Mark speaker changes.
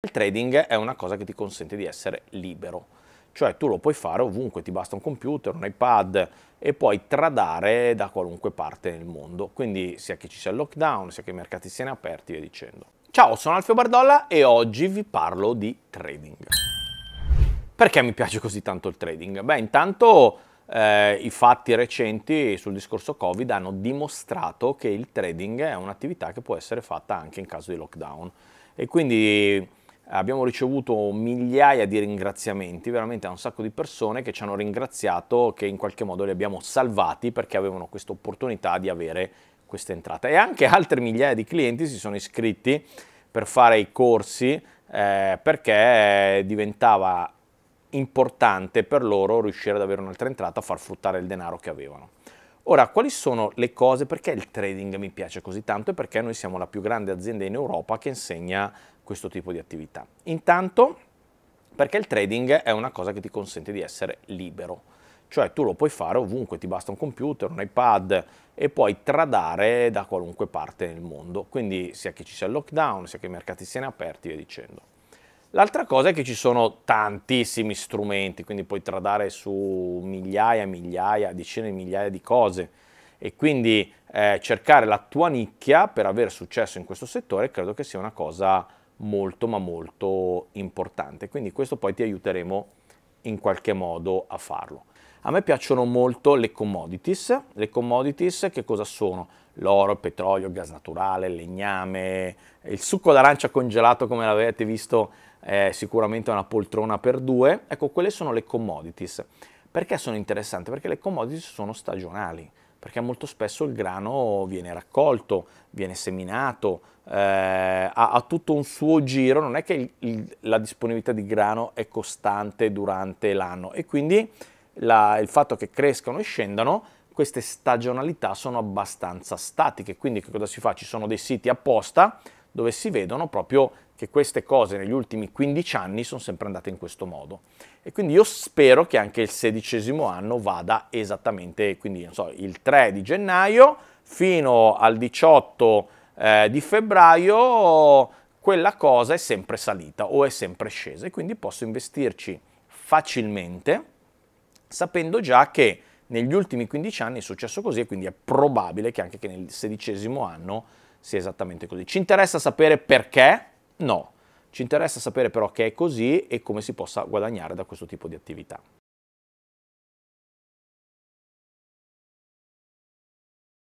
Speaker 1: Il trading è una cosa che ti consente di essere libero, cioè tu lo puoi fare ovunque, ti basta un computer, un iPad e puoi tradare da qualunque parte nel mondo, quindi sia che ci sia il lockdown, sia che i mercati siano aperti e dicendo. Ciao, sono Alfio Bardolla e oggi vi parlo di trading. Perché mi piace così tanto il trading? Beh, intanto eh, i fatti recenti sul discorso Covid hanno dimostrato che il trading è un'attività che può essere fatta anche in caso di lockdown e quindi abbiamo ricevuto migliaia di ringraziamenti, veramente a un sacco di persone che ci hanno ringraziato, che in qualche modo li abbiamo salvati perché avevano questa opportunità di avere questa entrata. E anche altre migliaia di clienti si sono iscritti per fare i corsi eh, perché diventava importante per loro riuscire ad avere un'altra entrata, far fruttare il denaro che avevano. Ora, quali sono le cose, perché il trading mi piace così tanto e perché noi siamo la più grande azienda in Europa che insegna questo tipo di attività. Intanto perché il trading è una cosa che ti consente di essere libero, cioè tu lo puoi fare ovunque, ti basta un computer, un iPad e puoi tradare da qualunque parte nel mondo, quindi sia che ci sia il lockdown, sia che i mercati siano aperti e dicendo. L'altra cosa è che ci sono tantissimi strumenti, quindi puoi tradare su migliaia, migliaia, decine di migliaia di cose e quindi eh, cercare la tua nicchia per avere successo in questo settore credo che sia una cosa molto ma molto importante. Quindi questo poi ti aiuteremo in qualche modo a farlo. A me piacciono molto le commodities. Le commodities che cosa sono? L'oro, il petrolio, il gas naturale, il legname, il succo d'arancia congelato come l'avete visto è sicuramente una poltrona per due. Ecco, quelle sono le commodities. Perché sono interessanti? Perché le commodities sono stagionali perché molto spesso il grano viene raccolto, viene seminato, eh, ha, ha, tutto un suo giro, non è che il, il, la disponibilità di grano è costante durante l'anno e quindi la, il fatto che crescano e scendano, queste stagionalità sono abbastanza statiche, quindi che cosa si fa? Ci sono dei siti apposta dove si vedono proprio che queste cose negli ultimi 15 anni sono sempre andate in questo modo. E quindi io spero che anche il sedicesimo anno vada esattamente, quindi non so, il 3 di gennaio fino al 18 eh, di febbraio quella cosa è sempre salita o è sempre scesa e quindi posso investirci facilmente sapendo già che negli ultimi 15 anni è successo così e quindi è probabile che anche che nel sedicesimo anno sia esattamente così. Ci interessa sapere perché? No. Ci interessa sapere però che è così e come si possa guadagnare da questo tipo di attività.